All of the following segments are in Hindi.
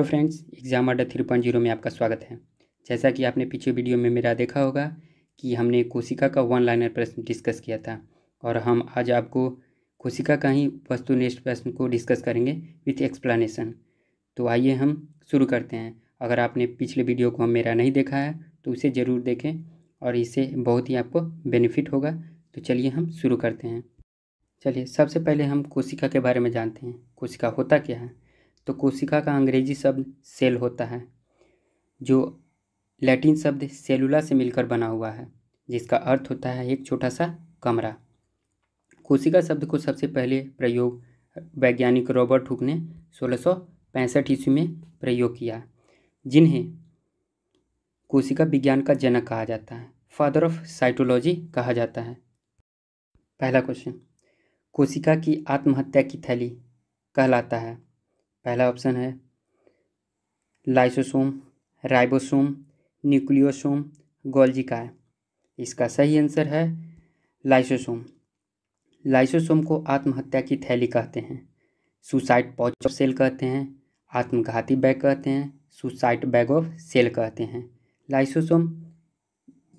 hello friends exam order three point zero में आपका स्वागत है जैसा कि आपने पिछले वीडियो में मेरा देखा होगा कि हमने कोशिका का वन लाइनर प्रश्न डिस्कस किया था और हम आज आपको कोशिका का ही वस्तु नेक्स्ट प्रश्न को डिस्कस करेंगे विथ एक्सप्लानेशन तो आइए हम शुरू करते हैं अगर आपने पिछले वीडियो को हम मेरा नहीं देखा है तो उसे ज़रूर देखें और इससे बहुत ही आपको बेनिफिट होगा तो चलिए हम शुरू करते हैं चलिए सबसे पहले हम कोशिका के बारे में जानते हैं कोशिका होता क्या है तो कोशिका का अंग्रेजी शब्द सेल होता है जो लैटिन शब्द सेलुला से मिलकर बना हुआ है जिसका अर्थ होता है एक छोटा सा कमरा कोशिका शब्द को सबसे पहले प्रयोग वैज्ञानिक रॉबर्ट हुक ने सोलह ईस्वी में प्रयोग किया जिन्हें कोशिका विज्ञान का जनक कहा जाता है फादर ऑफ साइटोलॉजी कहा जाता है पहला क्वेश्चन कोशिका की आत्महत्या की थैली कहलाता है पहला ऑप्शन है लाइसोसोम राइबोसोम न्यूक्लियोसोम गोल्जिकाय इसका सही आंसर है लाइसोसोम लाइसोसोम को आत्महत्या की थैली कहते हैं सुसाइड पॉच ऑफ सेल कहते हैं आत्मघाती बैग कहते हैं सुसाइड बैग ऑफ सेल कहते हैं लाइसोसोम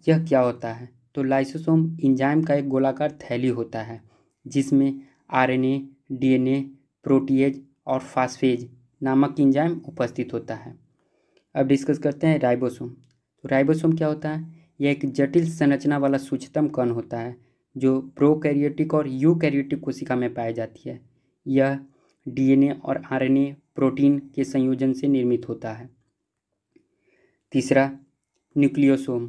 यह क्या होता है तो लाइसोसोम इंजाइम का एक गोलाकार थैली होता है जिसमें आरएनए, डीएनए, प्रोटीएज और फास्फेज नामक इंजाइम उपस्थित होता है अब डिस्कस करते हैं राइबोसोम तो राइबोसोम क्या होता है यह एक जटिल संरचना वाला सूचतम कण होता है जो प्रोकैरियोटिक और यूकैरियोटिक कोशिका में पाई जाती है यह डीएनए और आरएनए प्रोटीन के संयोजन से निर्मित होता है तीसरा न्यूक्लियोसोम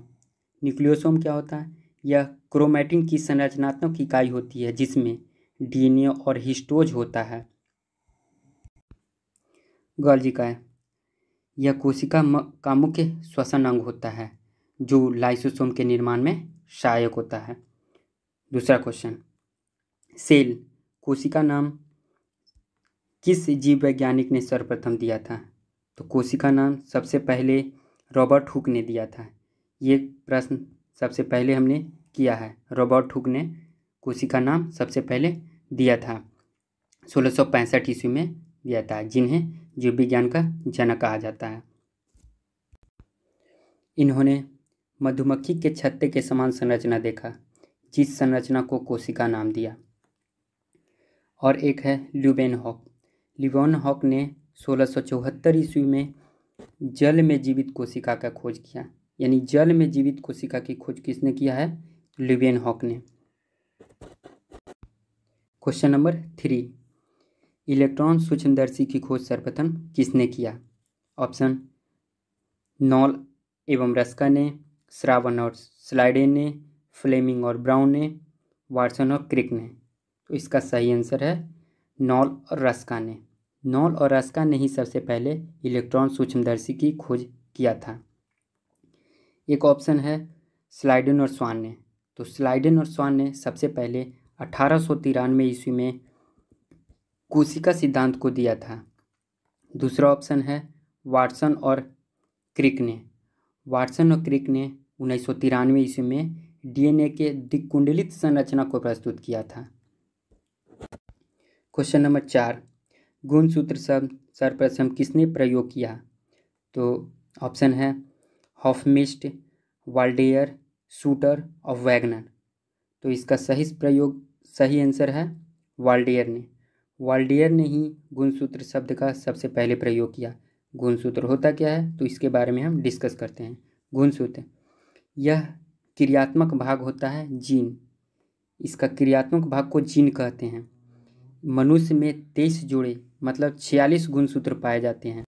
न्यूक्लियोसोम क्या होता है यह क्रोमैटिन की संरचनात्मक इकाई होती है जिसमें डीएनए और हिस्टोज होता है का है यह कोशिका का मुख्य श्वसन अंग होता है जो लाइसोसोम के निर्माण में सहायक होता है दूसरा क्वेश्चन सेल कोशिका नाम किस जीव वैज्ञानिक ने सर्वप्रथम दिया था तो कोशिका नाम सबसे पहले रॉबर्ट हुक ने दिया था ये प्रश्न सबसे पहले हमने किया है रॉबर्ट हुक ने कोशिका नाम सबसे पहले दिया था सोलह सौ पैंसठ ईस्वी में जाता है जिन्हें जीव विज्ञान का जनक कहा जाता है इन्होंने मधुमक्खी के छत्ते के समान संरचना देखा जिस संरचना को कोशिका नाम दिया और एक है ल्यूबेन हॉक लिबॉन हॉक ने सोलह सौ चौहत्तर ईस्वी में जल में जीवित कोशिका का खोज किया यानी जल में जीवित कोशिका की खोज किसने किया है लिबेन हॉक ने क्वेश्चन नंबर थ्री इलेक्ट्रॉन सूक्ष्मदर्शी की खोज सर्वप्रथम किसने किया ऑप्शन नॉल एवं रस्का ने श्रावण और स्लाइडे ने फ्लेमिंग और ब्राउन ने वार्सन और क्रिक ने तो इसका सही आंसर है नॉल और रस्का ने नॉल और रस्का ने ही सबसे पहले इलेक्ट्रॉन सूक्ष्मदर्शी की खोज किया था एक ऑप्शन है स्लाइडन और स्वान ने तो स्लाइडन और स्वान ने सबसे पहले अठारह सौ तिरानवे ईस्वी में कोशिका सिद्धांत को दिया था दूसरा ऑप्शन है वाटसन और क्रिक ने वाटसन और क्रिक ने उन्नीस सौ तिरानवे ईस्वी में डीएनए के दिकुंडलित संरचना को प्रस्तुत किया था क्वेश्चन नंबर चार गुणसूत्र शब्द सर्वप्रथम किसने प्रयोग किया तो ऑप्शन है हॉफमिस्ट वाल्डेयर शूटर और वैगनर तो इसका सही प्रयोग सही आंसर है वाल्डेयर ने वाल्डियर ने ही गुणसूत्र शब्द का सबसे पहले प्रयोग किया गुणसूत्र होता क्या है तो इसके बारे में हम डिस्कस करते हैं गुणसूत्र यह क्रियात्मक भाग होता है जीन इसका क्रियात्मक भाग को जीन कहते हैं मनुष्य में तेईस जोड़े मतलब छियालीस गुणसूत्र पाए जाते हैं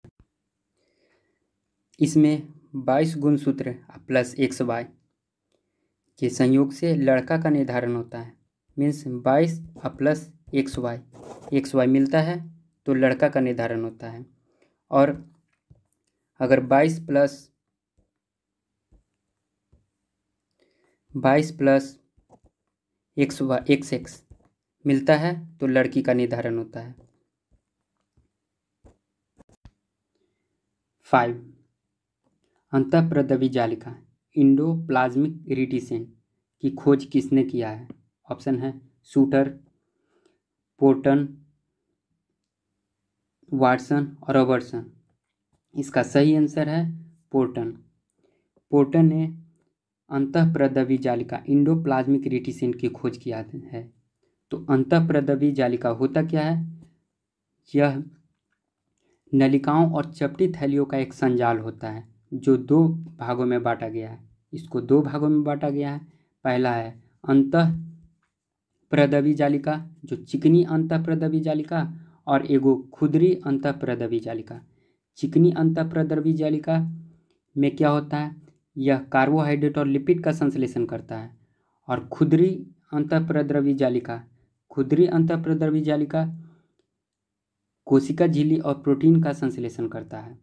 इसमें बाईस गुणसूत्र प्लस एक्स वाई के संयोग से लड़का का निर्धारण होता है मीन्स बाईस plus X Y X Y मिलता है तो लड़का का निर्धारण होता है और अगर बाईस प्लस बाईस plus X Y X X मिलता है तो लड़की का निर्धारण होता है फाइव अंत प्रदवी जालिका इंडो प्लाज्मिक रेडिसन की खोज किसने किया है ऑप्शन है सूटर पोर्टन वाटसन और रॉबर्टसन इसका सही आंसर है पोर्टन पोर्टन ने अंत प्रदवी जालिका इंडो प्लाज्मिक रेटिसेन की खोज किया है तो अंत प्रदवी जालिका होता क्या है यह नलिकाओं और चपटी थैलियों का एक संजाल होता है जो दो भागों में बांटा गया है इसको दो भागों में बांटा गया है पहला है अंत प्रदवी जालिका जो चिकनी अंत प्रदवी जालिका और एगो खुदरी अंत प्रदवी जालिका चिकनी अंत प्रदवी जालिका में क्या होता है यह कार्बोहाइड्रेट और लिपिड का संश्लेषण करता है और खुदरी अंत प्रद्रवी जालिका खुदरी अंत प्रद्रवी जालिका कोशिका झिल्ली और प्रोटीन का संश्लेषण करता है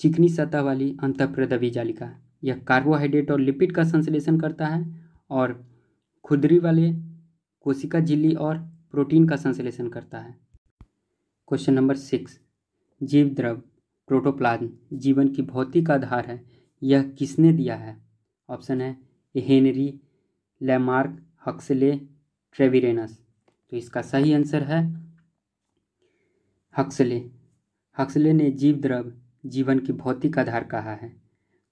चिकनी सतह वाली प्रद्रवी जालिका यह कार्बोहाइड्रेट और लिपिड का संश्लेषण करता है और खुदरी वाले कोशिका झिल्ली और प्रोटीन का संश्लेषण करता है क्वेश्चन नंबर सिक्स जीव द्रव प्रोटोप्लाज्म जीवन की भौतिक आधार है यह किसने दिया है ऑप्शन है हेनरी लेमार्क हक्सले ट्रेविरेनस तो इसका सही आंसर है हक्सले हक्सले ने जीव द्रव जीवन की भौतिक आधार कहा है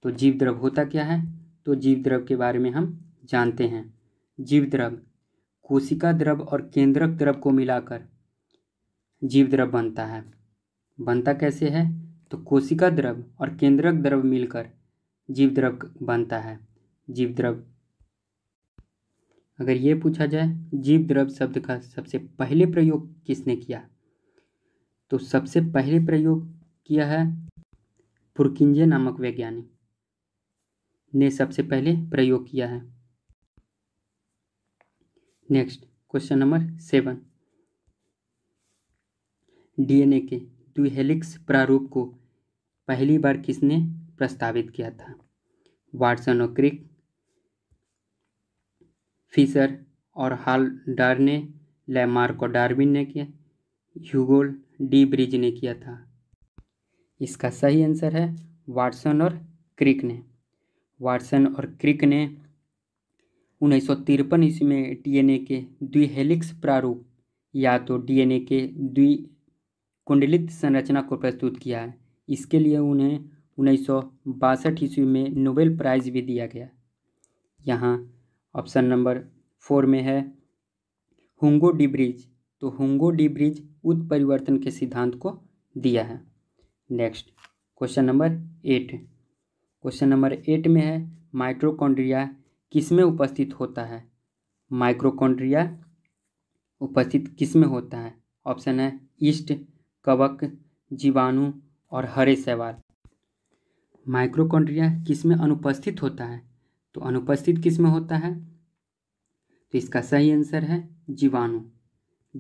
तो जीव द्रव होता क्या है तो जीव द्रव के बारे में हम जानते हैं जीव द्रव कोशिका द्रव और केंद्रक द्रव को मिलाकर जीव द्रव बनता है बनता कैसे है तो कोशिका द्रव और केंद्रक द्रव मिलकर जीव द्रव बनता है जीव द्रव अगर ये पूछा जाए जीव द्रव शब्द का सबसे पहले प्रयोग किसने किया तो सबसे पहले प्रयोग किया है पुरकिंजे नामक वैज्ञानिक ने सबसे पहले प्रयोग किया है next question number seven DNA के द्विहेलिक्स प्रारूप को पहली बार किसने प्रस्तावित किया था वाटसन और क्रिक फिशर और हाल डार ने लैमार्क और डार्विन ने किया ह्यूगोल डी ब्रिज ने किया था इसका सही आंसर है वाटसन और क्रिक ने वाटसन और क्रिक ने उन्नीस सौ तिरपन ईस्वी में डीएनए के द्विहेलिक्स प्रारूप या तो डीएनए के द्वि कुंडलित संरचना को प्रस्तुत किया है इसके लिए उन्हें उन्नीस सौ बासठ ईस्वी में नोबेल प्राइज़ भी दिया गया यहाँ ऑप्शन नंबर फोर में है हुंगो डिब्रिज तो हुंगो डिब्रिज उत्परिवर्तन के सिद्धांत को दिया है next question number eight question number eight में है माइक्रोकॉन्ड्रिया किस में उपस्थित होता है माइक्रोकॉन्ड्रिया उपस्थित किस में होता है ऑप्शन है ईस्ट कवक जीवाणु और हरे सेवाल माइक्रोकॉन्ड्रिया किस में अनुपस्थित होता है तो अनुपस्थित किस में होता है तो इसका सही आंसर है जीवाणु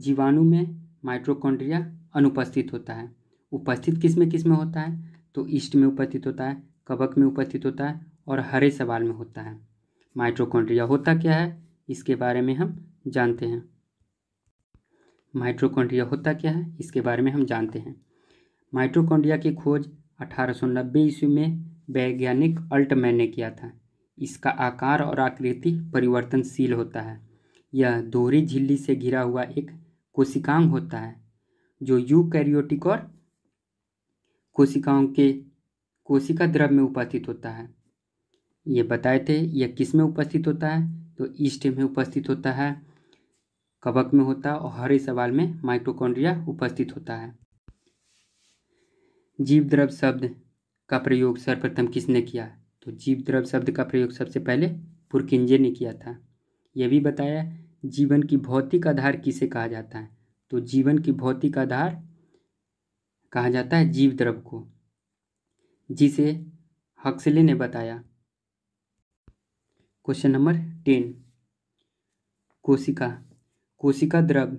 जीवाणु में माइक्रोकॉन्ड्रिया अनुपस्थित होता है उपस्थित किस में किस में होता है तो ईस्ट में उपस्थित होता है कवक में उपस्थित होता है और हरे सवाल में होता है माइट्रोकॉन्ड्रिया होता क्या है इसके बारे में हम जानते हैं माइट्रोकॉन्ड्रिया होता क्या है इसके बारे में हम जानते हैं माइट्रोकॉन्ड्रिया की खोज नब्बे ईस्वी में वैज्ञानिक अल्टमैन ने किया था इसका आकार और आकृति परिवर्तनशील होता है यह दोहरी झिल्ली से घिरा हुआ एक कोशिकांग होता है जो यूकैरियोटिक और कोशिकाओं के कोशिका द्रव में उपस्थित होता है ये बताए थे यह किस में उपस्थित होता है तो ईस्ट में उपस्थित होता है कवक में होता है और हर इस सवाल में माइक्रोकॉन्ड्रिया उपस्थित होता है जीव द्रव शब्द का प्रयोग सर्वप्रथम किसने किया तो जीव द्रव शब्द का प्रयोग सबसे पहले पुरकिंजे ने किया था यह भी बताया जीवन की भौतिक आधार किसे कहा जाता है तो जीवन की भौतिक आधार कहा जाता है जीव द्रव को जिसे हक्सले ने बताया क्वेश्चन नंबर टेन कोशिका कोशिका द्रव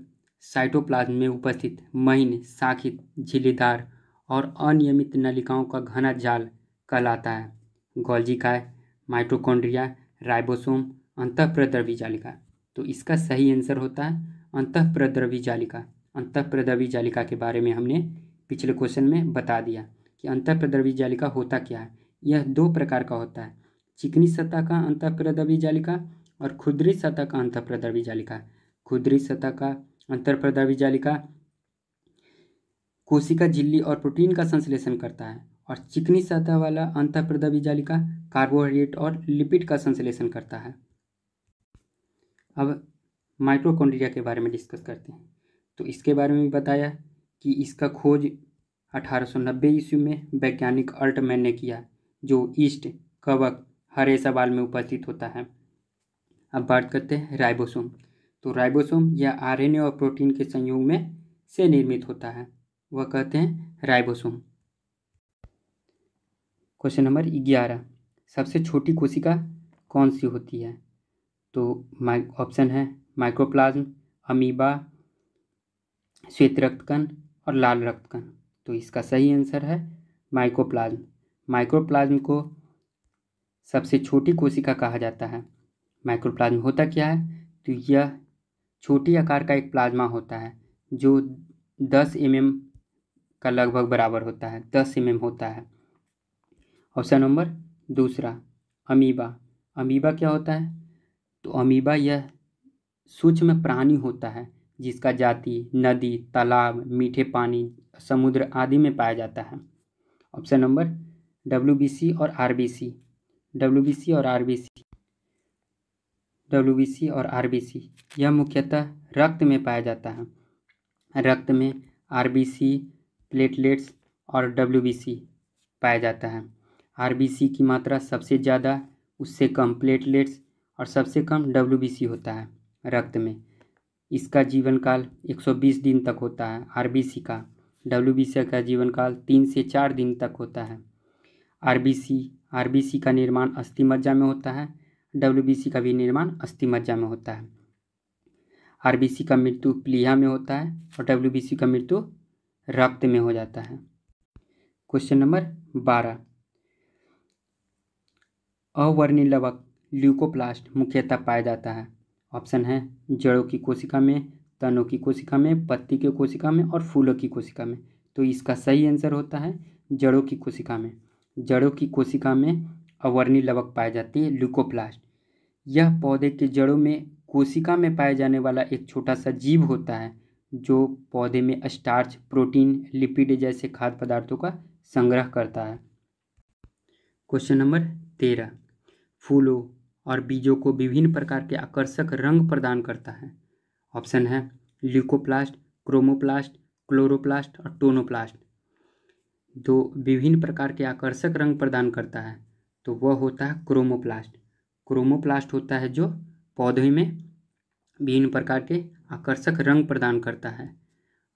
साइटोप्लाज्म में उपस्थित महीन शाखित झीलेदार और अनियमित नलिकाओं का घना जाल कहलाता है गोल्जिकाय माइटोकॉन्ड्रिया राइबोसोम प्रद्रवी जालिका तो इसका सही आंसर होता है अंत प्रद्रवी जालिका अंत प्रद्रवी जालिका के बारे में हमने पिछले क्वेश्चन में बता दिया कि अंतःप्रद्रवी जालिका होता क्या है यह दो प्रकार का होता है चिकनी सतह का अंतःप्रद्रवी जालिका और खुदरी सतह का अंतःप्रद्रवी जालिका खुदरी सतह का अंतर्प्रद्रवी जालिका कोशिका झिल्ली और प्रोटीन का संश्लेषण करता है और चिकनी सतह वाला अंतःप्रद्रवी जालिका कार्बोहाइड्रेट और लिपिड का संश्लेषण करता है अब माइट्रोकॉन्ड्रिया के बारे में डिस्कस करते हैं तो इसके बारे में भी बताया कि इसका खोज 1890 ईस्वी में वैज्ञानिक अल्टमैन ने किया जो ईस्ट कवक हरे सवाल में उपस्थित होता है अब बात करते हैं राइबोसोम तो राइबोसोम यह आरएनए और प्रोटीन के संयोग में से निर्मित होता है वह कहते हैं राइबोसोम क्वेश्चन नंबर ग्यारह सबसे छोटी कोशिका कौन सी होती है तो ऑप्शन है माइक्रोप्लाज्म अमीबा श्वेत रक्तकण और लाल रक्तकण तो इसका सही आंसर है माइकोप्लाज्म माइक्रोप्लाज्म को सबसे छोटी कोशिका कहा जाता है माइक्रोप्लाज्म होता क्या है तो यह छोटी आकार का एक प्लाज्मा होता है जो दस एम mm का लगभग बराबर होता है दस एम mm होता है ऑप्शन नंबर दूसरा अमीबा अमीबा क्या होता है तो अमीबा यह सूक्ष्म प्राणी होता है जिसका जाति नदी तालाब मीठे पानी समुद्र आदि में पाया जाता है ऑप्शन नंबर डब्ल्यू और आर बी और आर डब्ल्यू और आर बी सी यह मुख्यतः रक्त में पाया जाता है रक्त में आर बी सी प्लेटलेट्स और डब्ल्यू बी सी पाया जाता है आर बी सी की मात्रा सबसे ज़्यादा उससे कम प्लेटलेट्स और सबसे कम डब्ल्यू होता है रक्त में इसका जीवन काल 120 दिन तक होता है आर बी सी का डब्ल्यू का जीवन काल तीन से चार दिन तक होता है आरबीसी आरबीसी का निर्माण अस्थि मज्जा में होता है डब्ल्यू का भी निर्माण अस्थि मज्जा में होता है आरबीसी का मृत्यु प्लीहा में होता है और डब्ल्यू का मृत्यु रक्त में हो जाता है क्वेश्चन नंबर बारह अवर्णी लवक ल्यूकोप्लास्ट मुख्यतः पाया जाता है ऑप्शन है जड़ों की कोशिका में तनों की कोशिका में पत्ती के कोशिका में और फूलों की कोशिका में तो इसका सही आंसर होता है जड़ों की कोशिका में जड़ों की कोशिका में अवर्णी लवक पाई जाती है ल्यूकोप्लास्ट यह पौधे के जड़ों में कोशिका में पाया जाने वाला एक छोटा सा जीव होता है जो पौधे में स्टार्च प्रोटीन लिपिड जैसे खाद्य पदार्थों का संग्रह करता है क्वेश्चन नंबर तेरह फूलों और बीजों को विभिन्न प्रकार के आकर्षक रंग प्रदान करता है ऑप्शन है ल्यूकोप्लास्ट क्रोमोप्लास्ट क्लोरोप्लास्ट और टोनोप्लास्ट दो विभिन्न प्रकार के आकर्षक रंग प्रदान करता है तो वह होता है क्रोमोप्लास्ट क्रोमोप्लास्ट होता है जो पौधे में विभिन्न प्रकार के आकर्षक रंग प्रदान करता है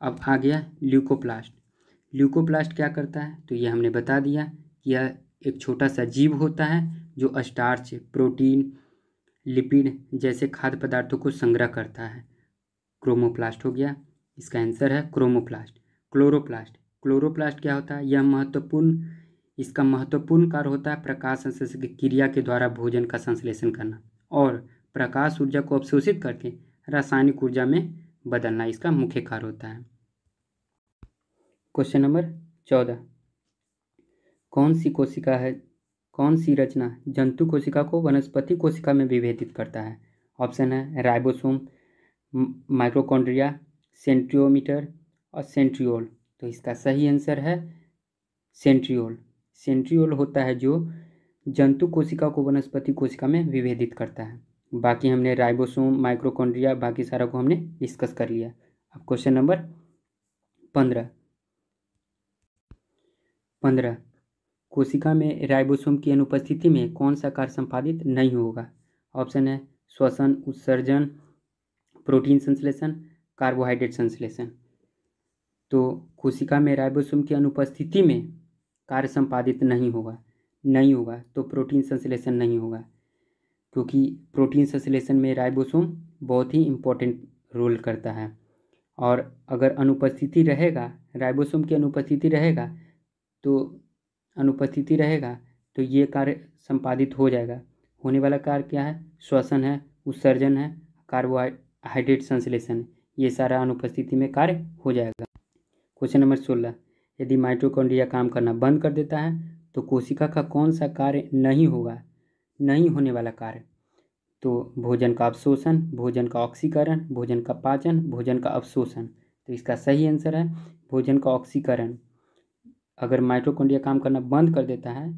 अब आ गया ल्यूकोप्लास्ट ल्यूकोप्लास्ट क्या करता है तो यह हमने बता दिया कि यह एक छोटा सा जीव होता है जो स्टार्च प्रोटीन लिपिड जैसे खाद्य पदार्थों को संग्रह करता है क्रोमोप्लास्ट हो गया इसका आंसर है क्रोमोप्लास्ट क्लोरोप्लास्ट क्लोरोप्लास्ट क्या होता है यह महत्वपूर्ण इसका महत्वपूर्ण कार्य होता है प्रकाश संश्लेषण की क्रिया के द्वारा भोजन का संश्लेषण करना और प्रकाश ऊर्जा को अवशोषित करके रासायनिक ऊर्जा में बदलना इसका मुख्य कार्य होता है क्वेश्चन नंबर चौदह कौन सी कोशिका है कौन सी रचना जंतु कोशिका को वनस्पति कोशिका में विभेदित करता है ऑप्शन है राइबोसोम माइक्रोकॉन्ड्रिया सेंट्रियोमीटर और सेंट्रियोल तो इसका सही आंसर है सेंट्रियोल सेंट्रियोल होता है जो जंतु कोशिका को वनस्पति कोशिका में विभेदित करता है बाकी हमने राइबोसोम माइक्रोकॉन्ड्रिया बाकी सारा को हमने डिस्कस कर लिया अब क्वेश्चन नंबर पंद्रह पंद्रह कोशिका में राइबोसोम की अनुपस्थिति में कौन सा कार्य संपादित नहीं होगा ऑप्शन है श्वसन उत्सर्जन प्रोटीन संश्लेषण कार्बोहाइड्रेट संश्लेषण तो कोशिका में राइबोसोम की अनुपस्थिति में कार्य संपादित नहीं होगा नहीं होगा तो प्रोटीन संश्लेषण नहीं होगा क्योंकि प्रोटीन संश्लेषण में राइबोसोम बहुत ही इम्पोर्टेंट रोल करता है और अगर अनुपस्थिति रहेगा राइबोसोम की अनुपस्थिति रहेगा तो अनुपस्थिति रहेगा तो ये कार्य संपादित हो जाएगा होने वाला कार्य क्या है श्वसन है उत्सर्जन है कार्बोहाइड हाइड्रेट संश्लेषण ये सारा अनुपस्थिति में कार्य हो जाएगा क्वेश्चन नंबर सोलह यदि माइट्रोकॉन्ड्रिया काम करना बंद कर देता है तो कोशिका का कौन सा कार्य नहीं होगा नहीं होने वाला कार्य तो भोजन का अवशोषण भोजन का ऑक्सीकरण भोजन का पाचन भोजन का अवशोषण तो इसका सही आंसर है भोजन का ऑक्सीकरण अगर माइट्रोकॉन्ड्रिया काम करना बंद कर देता है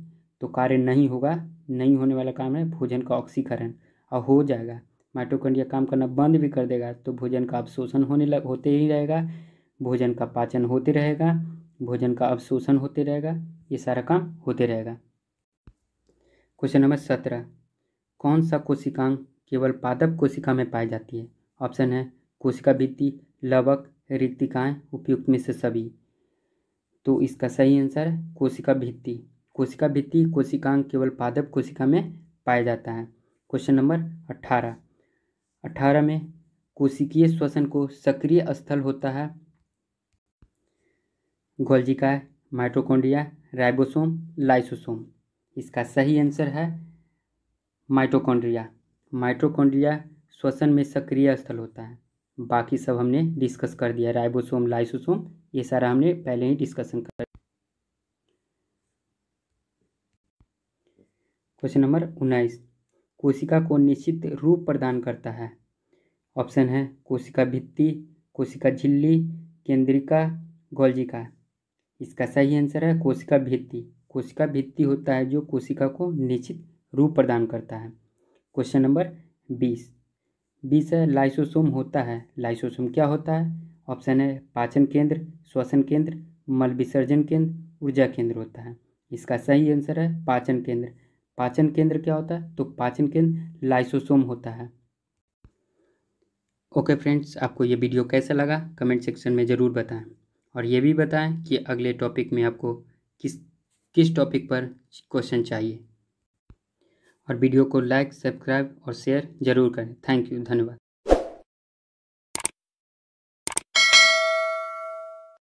तो कार्य नहीं होगा नहीं होने वाला काम है भोजन का ऑक्सीकरण और हो जाएगा माइटोकॉन्ड्रिया काम करना बंद भी कर देगा तो भोजन का अवशोषण होने लग होते ही रहेगा भोजन का पाचन होते रहेगा भोजन का अवशोषण होते रहेगा ये सारा काम होते रहेगा क्वेश्चन नंबर सत्रह कौन सा कोशिकांग केवल पादप कोशिका में पाई जाती है ऑप्शन है कोशिका भित्ति लवक रिक्तिकाएँ उपयुक्त में से सभी तो इसका सही आंसर है कोशिका भित्ति कोशिका भित्ति कोशिकांग केवल पादप कोशिका में पाया जाता है क्वेश्चन नंबर अट्ठारह अठारह में कोशिकीय श्वसन को सक्रिय स्थल होता है गोल्जिकाय का राइबोसोम लाइसोसोम इसका सही आंसर है माइटोकोंड्रिया माइटोकोंड्रिया श्वसन में सक्रिय स्थल होता है बाकी सब हमने डिस्कस कर दिया राइबोसोम लाइसोसोम ये सारा हमने पहले ही डिस्कशन कर क्वेश्चन नंबर उन्नीस कोशिका को निश्चित रूप प्रदान करता है ऑप्शन है कोशिका भित्ति कोशिका झिल्ली केंद्रिका गोल्जिका इसका सही आंसर है कोशिका भित्ति कोशिका भित्ति होता है जो कोशिका को निश्चित रूप प्रदान करता है क्वेश्चन नंबर बीस बीस है लाइसोसोम होता है लाइसोसोम क्या होता है ऑप्शन है पाचन केंद्र श्वसन केंद्र मल विसर्जन केंद्र ऊर्जा केंद्र होता है इसका सही आंसर है पाचन केंद्र पाचन केंद्र क्या होता है तो पाचन केंद्र लाइसोसोम होता है ओके फ्रेंड्स आपको ये वीडियो कैसा लगा कमेंट सेक्शन में ज़रूर बताएं और ये भी बताएं कि अगले टॉपिक में आपको किस किस टॉपिक पर क्वेश्चन चाहिए और वीडियो को लाइक सब्सक्राइब और शेयर ज़रूर करें थैंक यू धन्यवाद